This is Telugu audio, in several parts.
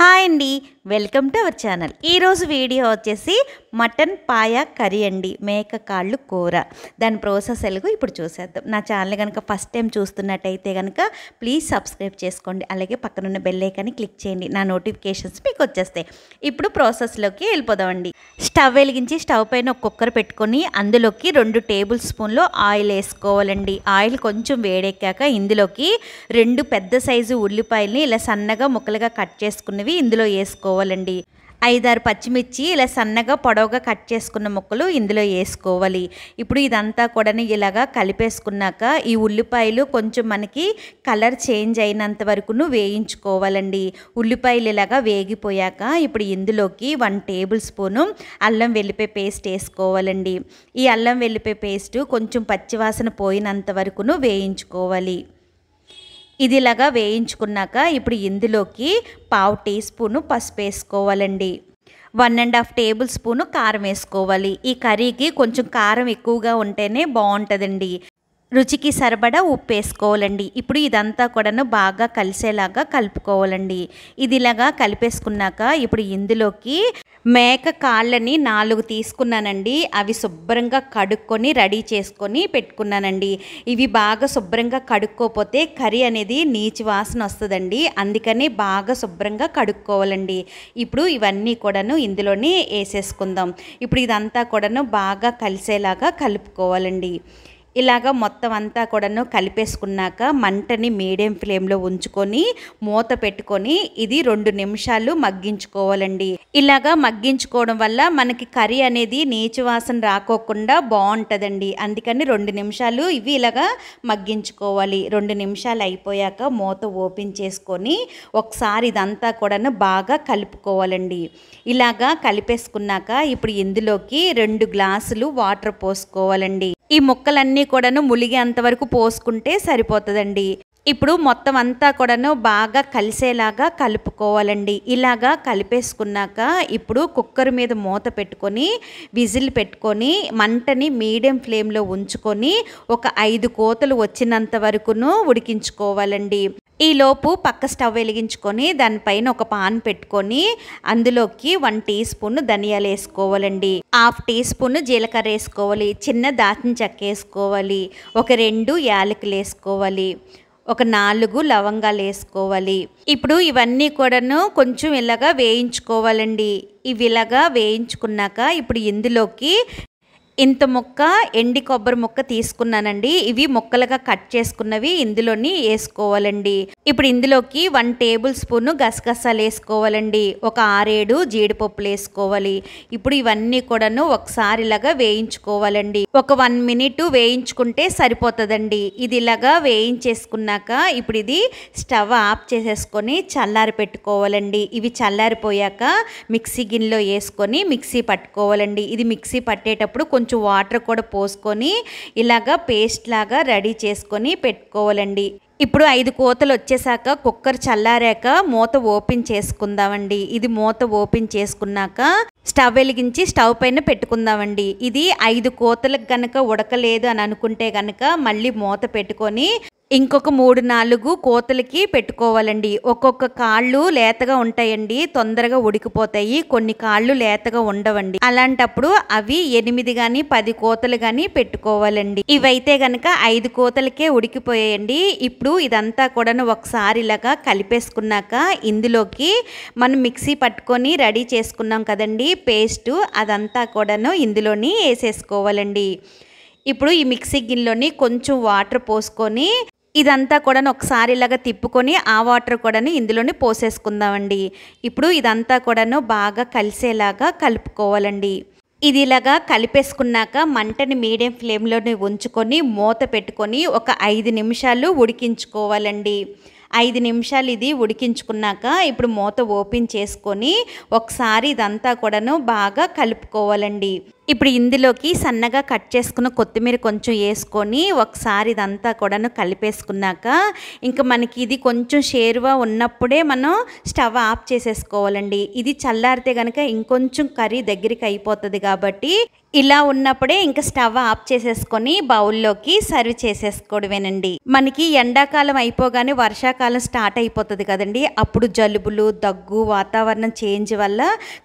హాయ్ అండి వెల్కమ్ టు అవర్ ఛానల్ ఈరోజు వీడియో వచ్చేసి మటన్ పాయ కర్రీ అండి మేక కాళ్ళు కూర దాని ప్రాసెస్ ఎలాగో ఇప్పుడు చూసేద్దాం నా ఛానల్ కనుక ఫస్ట్ టైం చూస్తున్నట్టయితే కనుక ప్లీజ్ సబ్స్క్రైబ్ చేసుకోండి అలాగే పక్కనున్న బెల్లైకాన్ని క్లిక్ చేయండి నా నోటిఫికేషన్స్ మీకు వచ్చేస్తాయి ఇప్పుడు ప్రాసెస్లోకి వెళ్ళిపోదామండి స్టవ్ వెలిగించి స్టవ్ పైన ఒక కుక్కర్ పెట్టుకొని అందులోకి రెండు టేబుల్ స్పూన్లో ఆయిల్ వేసుకోవాలండి ఆయిల్ కొంచెం వేడెక్కాక ఇందులోకి రెండు పెద్ద సైజు ఉల్లిపాయల్ని ఇలా సన్నగా ముక్కలుగా కట్ చేసుకున్నవి ఇందులో వేసుకోవాలి వేసుకోవాలండి ఐదారు పచ్చిమిర్చి ఇలా సన్నగా పొడవుగా కట్ చేసుకున్న ముక్కలు ఇందులో వేసుకోవాలి ఇప్పుడు ఇదంతా కూడా ఇలాగా కలిపేసుకున్నాక ఈ ఉల్లిపాయలు కొంచెం మనకి కలర్ చేంజ్ అయినంత వరకును వేయించుకోవాలండి ఉల్లిపాయలు ఇలాగా వేగిపోయాక ఇప్పుడు ఇందులోకి వన్ టేబుల్ స్పూను అల్లం వెల్లిపాయ పేస్ట్ వేసుకోవాలండి ఈ అల్లం వెల్లిపాయ పేస్ట్ కొంచెం పచ్చివాసన పోయినంత వరకును వేయించుకోవాలి ఇదిలాగా వేయించుకున్నాక ఇప్పుడు ఇందులోకి పావు టీ స్పూను పసుపు వేసుకోవాలండి one and half tablespoon కారం వేసుకోవాలి ఈ కర్రీకి కొంచెం కారం ఎక్కువగా ఉంటేనే బాగుంటుందండి రుచికి సరిపడా ఉప్పు వేసుకోవాలండి ఇప్పుడు ఇదంతా కూడాను బాగా కలిసేలాగా కలుపుకోవాలండి ఇదిలాగా కలిపేసుకున్నాక ఇప్పుడు ఇందులోకి మేక కాళ్ళని నాలుగు తీసుకున్నానండి అవి శుభ్రంగా కడుక్కొని రెడీ చేసుకొని పెట్టుకున్నానండి ఇవి బాగా శుభ్రంగా కడుక్కోపోతే కర్రీ అనేది నీచి వాసన వస్తుందండి అందుకని బాగా శుభ్రంగా కడుక్కోవాలండి ఇప్పుడు ఇవన్నీ కూడాను ఇందులోనే వేసేసుకుందాం ఇప్పుడు ఇదంతా కూడాను బాగా కలిసేలాగా కలుపుకోవాలండి ఇలాగ మొత్తం అంతా కూడాను కలిపేసుకున్నాక మంటని మీడియం ఫ్లేమ్లో ఉంచుకొని మూత పెట్టుకొని ఇది రెండు నిమిషాలు మగ్గించుకోవాలండి ఇలాగా మగ్గించుకోవడం వల్ల మనకి కర్రీ అనేది నీచు వాసన రాకోకుండా బాగుంటుందండి అందుకని రెండు నిమిషాలు ఇవి ఇలాగా మగ్గించుకోవాలి రెండు నిమిషాలు అయిపోయాక మూత ఓపెన్ చేసుకొని ఒకసారి ఇదంతా కూడాను బాగా కలుపుకోవాలండి ఇలాగా కలిపేసుకున్నాక ఇప్పుడు ఇందులోకి రెండు గ్లాసులు వాటర్ పోసుకోవాలండి ఈ ముక్కలన్నీ కూడాను అంతవరకు పోసుకుంటే సరిపోతుందండి ఇప్పుడు మొత్తం అంతా కూడాను బాగా కలిసేలాగా కలుపుకోవాలండి ఇలాగా కలిపేసుకున్నాక ఇప్పుడు కుక్కర్ మీద మూత పెట్టుకొని విజిల్ పెట్టుకొని మంటని మీడియం ఫ్లేమ్లో ఉంచుకొని ఒక ఐదు కోతలు వచ్చినంత వరకును ఉడికించుకోవాలండి ఈలోపు పక్క స్టవ్ వెలిగించుకొని దానిపైన ఒక పాన్ పెట్టుకొని అందులోకి వన్ టీ స్పూన్ ధనియాలు వేసుకోవాలండి హాఫ్ టీ స్పూన్ జీలకర్ర వేసుకోవాలి చిన్న దాచిన చెక్క వేసుకోవాలి ఒక రెండు యాలకులు వేసుకోవాలి ఒక నాలుగు లవంగాలు వేసుకోవాలి ఇప్పుడు ఇవన్నీ కూడాను కొంచెం ఇలాగా వేయించుకోవాలండి ఇవి ఇలాగా వేయించుకున్నాక ఇప్పుడు ఇందులోకి ఇంత ముక్క ఎండి కొబ్బరి ముక్క తీసుకున్నానండి ఇవి ముక్కలుగా కట్ చేసుకున్నవి ఇందులోని వేసుకోవాలండి ఇప్పుడు ఇందులోకి వన్ టేబుల్ స్పూన్ గసగసాలు వేసుకోవాలండి ఒక ఆరేడు జీడిపప్పులు వేసుకోవాలి ఇప్పుడు ఇవన్నీ కూడాను ఒకసారి ఇలాగా వేయించుకోవాలండి ఒక వన్ మినిట్ వేయించుకుంటే సరిపోతుందండి ఇది ఇలాగా వేయించేసుకున్నాక ఇప్పుడు ఇది స్టవ్ ఆఫ్ చేసేసుకొని చల్లారి పెట్టుకోవాలండి ఇవి చల్లారిపోయాక మిక్సీ గిన్నెలో వేసుకొని మిక్సీ పట్టుకోవాలండి ఇది మిక్సీ పట్టేటప్పుడు కొంచెం వాటర్ కూడా పోసుకొని ఇలాగా పేస్ట్ లాగా రెడీ చేసుకొని పెట్టుకోవాలండి ఇప్పుడు ఐదు కోతలు వచ్చేసాక కుక్కర్ చల్లారాక మూత ఓపెన్ చేసుకుందామండి ఇది మూత ఓపెన్ చేసుకున్నాక స్టవ్ వెలిగించి స్టవ్ పైన పెట్టుకుందామండి ఇది ఐదు కోతలకు కనుక ఉడకలేదు అని అనుకుంటే కనుక మళ్ళీ మూత పెట్టుకొని ఇంకొక మూడు నాలుగు కోతలకి పెట్టుకోవాలండి ఒక్కొక్క కాళ్ళు లేతగా ఉంటాయండి తొందరగా ఉడికిపోతాయి కొన్ని కాళ్ళు లేతగా ఉండవండి అలాంటప్పుడు అవి ఎనిమిది కానీ పది కోతలు కానీ పెట్టుకోవాలండి ఇవైతే గనక ఐదు కోతలకే ఉడికిపోయాయండి ఇప్పుడు ఇదంతా కూడా ఒకసారి ఇలాగా కలిపేసుకున్నాక ఇందులోకి మనం మిక్సీ పట్టుకొని రెడీ చేసుకున్నాం కదండి పేస్టు అదంతా కూడాను ఇందులోని వేసేసుకోవాలండి ఇప్పుడు ఈ మిక్సీ గిన్నెలోని కొంచెం వాటర్ పోసుకొని ఇదంతా కూడా ఒకసారి ఇలాగా తిప్పుకొని ఆ వాటర్ కూడాను ఇందులోనే పోసేసుకుందామండి ఇప్పుడు ఇదంతా కూడాను బాగా కలిసేలాగా కలుపుకోవాలండి ఇది ఇలాగా కలిపేసుకున్నాక మంటని మీడియం ఫ్లేమ్లోనే ఉంచుకొని మూత పెట్టుకొని ఒక ఐదు నిమిషాలు ఉడికించుకోవాలండి ఐదు నిమిషాలు ఇది ఉడికించుకున్నాక ఇప్పుడు మూత ఓపెన్ చేసుకొని ఒకసారి ఇదంతా కూడాను బాగా కలుపుకోవాలండి ఇప్పుడు ఇందులోకి సన్నగా కట్ చేసుకున్న కొత్తిమీర కొంచెం వేసుకొని ఒకసారి ఇదంతా కూడాను కలిపేసుకున్నాక ఇంకా మనకి ఇది కొంచెం షేర్వా ఉన్నప్పుడే మనం స్టవ్ ఆఫ్ చేసేసుకోవాలండి ఇది చల్లారితే కనుక ఇంకొంచెం కర్రీ దగ్గరికి అయిపోతుంది కాబట్టి ఇలా ఉన్నప్పుడే ఇంకా స్టవ్ ఆఫ్ చేసేసుకొని బౌల్లోకి సర్వ్ చేసేసుకోవడమేనండి మనకి ఎండాకాలం అయిపోగానే వర్షాకాలం స్టార్ట్ అయిపోతుంది కదండి అప్పుడు జలుబులు దగ్గు వాతావరణం చేంజ్ వల్ల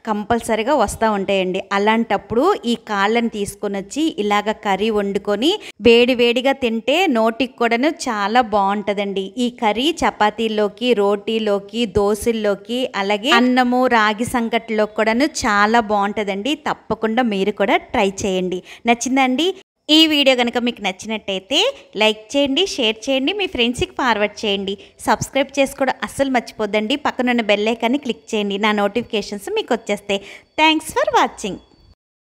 కంపల్సరిగా వస్తూ ఉంటాయండి అలాంటప్పుడు ఈ కాళ్ళని తీసుకొని వచ్చి ఇలాగ కర్రీ వండుకొని వేడి వేడిగా తింటే నోటికి కూడాను చాలా బాగుంటుందండి ఈ కర్రీ చపాతీల్లోకి రోటీలోకి దోశల్లోకి అలాగే అన్నము రాగి సంకట్లోకి కూడాను చాలా బాగుంటుందండి తప్పకుండా మీరు కూడా ట్రై చేయండి నచ్చిందండి ఈ వీడియో కనుక మీకు నచ్చినట్టయితే లైక్ చేయండి షేర్ చేయండి మీ ఫ్రెండ్స్కి ఫార్వర్డ్ చేయండి సబ్స్క్రైబ్ చేసుకోవడం అస్సలు మర్చిపోద్దండి పక్కనున్న బెల్లైకాన్ని క్లిక్ చేయండి నా నోటిఫికేషన్స్ మీకు వచ్చేస్తాయి థ్యాంక్స్ ఫర్ వాచింగ్